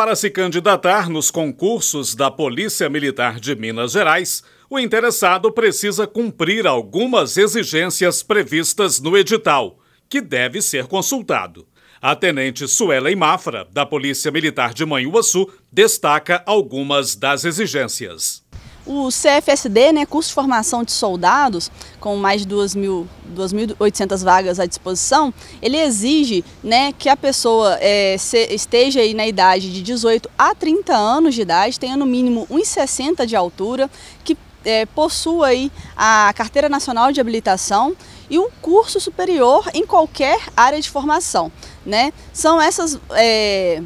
Para se candidatar nos concursos da Polícia Militar de Minas Gerais, o interessado precisa cumprir algumas exigências previstas no edital, que deve ser consultado. A tenente Suela Mafra, da Polícia Militar de Manhuaçu, destaca algumas das exigências. O CFSD, né, curso de formação de soldados, com mais de 2.800 vagas à disposição, ele exige né, que a pessoa é, se, esteja aí na idade de 18 a 30 anos de idade, tenha no mínimo 1,60 de altura, que é, possua aí a Carteira Nacional de Habilitação e um curso superior em qualquer área de formação. Né? São essas... É,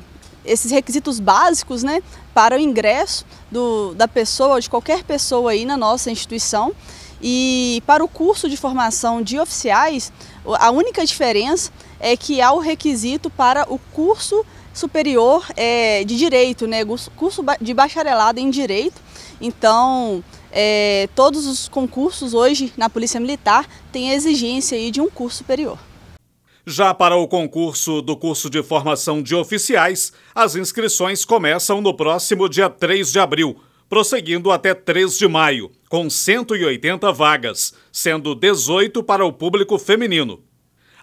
esses requisitos básicos né, para o ingresso do, da pessoa, de qualquer pessoa aí na nossa instituição. E para o curso de formação de oficiais, a única diferença é que há o requisito para o curso superior é, de direito, né? curso de bacharelado em direito. Então, é, todos os concursos hoje na Polícia Militar têm a exigência aí de um curso superior. Já para o concurso do curso de formação de oficiais, as inscrições começam no próximo dia 3 de abril, prosseguindo até 3 de maio, com 180 vagas, sendo 18 para o público feminino.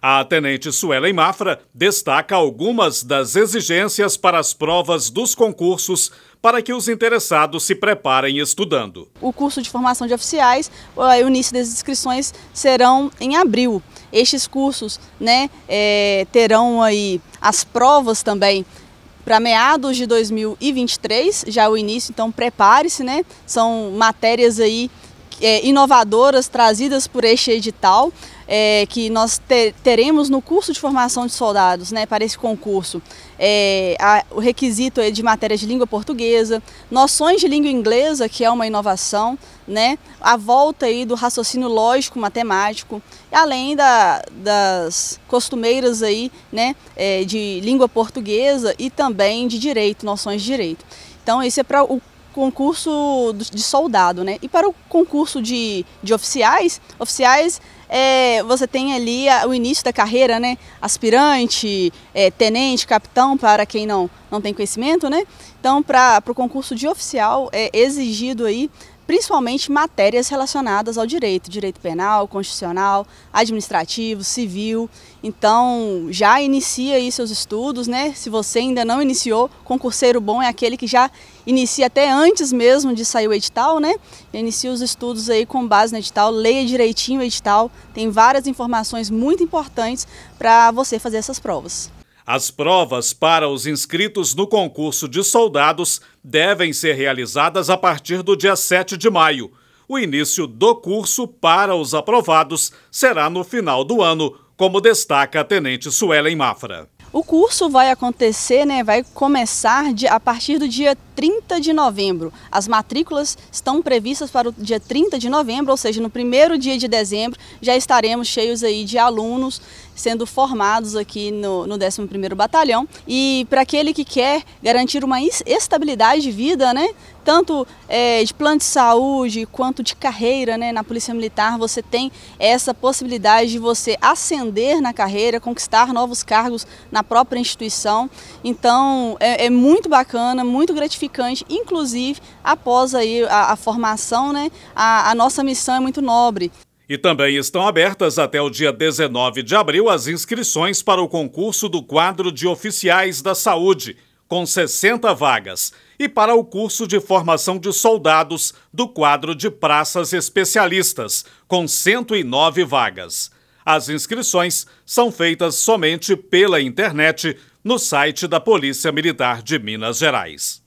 A tenente Suelen Mafra destaca algumas das exigências para as provas dos concursos para que os interessados se preparem estudando. O curso de formação de oficiais, eh, o início das inscrições serão em abril. Estes cursos né, é, terão aí as provas também para meados de 2023, já o início, então prepare-se, né? São matérias aí é, inovadoras trazidas por este edital, é, que nós teremos no curso de formação de soldados né, para esse concurso. É, a, o requisito é de matéria de língua portuguesa, noções de língua inglesa, que é uma inovação, né, a volta aí do raciocínio lógico matemático, além da, das costumeiras aí, né, é, de língua portuguesa e também de direito, noções de direito. Então esse é para o concurso de soldado, né? E para o concurso de, de oficiais, oficiais é, você tem ali a, o início da carreira, né? Aspirante, é, tenente, capitão, para quem não não tem conhecimento, né? Então, para o concurso de oficial é exigido aí principalmente matérias relacionadas ao direito, direito penal, constitucional, administrativo, civil. Então, já inicia aí seus estudos, né? Se você ainda não iniciou, concurseiro bom é aquele que já inicia até antes mesmo de sair o edital, né? inicia os estudos aí com base no edital, leia direitinho o edital, tem várias informações muito importantes para você fazer essas provas. As provas para os inscritos no concurso de soldados devem ser realizadas a partir do dia 7 de maio. O início do curso para os aprovados será no final do ano, como destaca a Tenente Suelen Mafra. O curso vai acontecer, né, vai começar de, a partir do dia 30 de novembro. As matrículas estão previstas para o dia 30 de novembro, ou seja, no primeiro dia de dezembro já estaremos cheios aí de alunos sendo formados aqui no, no 11º Batalhão. E para aquele que quer garantir uma estabilidade de vida, né, tanto é, de plano de saúde quanto de carreira né, na Polícia Militar, você tem essa possibilidade de você ascender na carreira, conquistar novos cargos na na própria instituição. Então é, é muito bacana, muito gratificante, inclusive após aí a, a formação, né, a, a nossa missão é muito nobre. E também estão abertas até o dia 19 de abril as inscrições para o concurso do quadro de oficiais da saúde, com 60 vagas, e para o curso de formação de soldados do quadro de praças especialistas, com 109 vagas. As inscrições são feitas somente pela internet no site da Polícia Militar de Minas Gerais.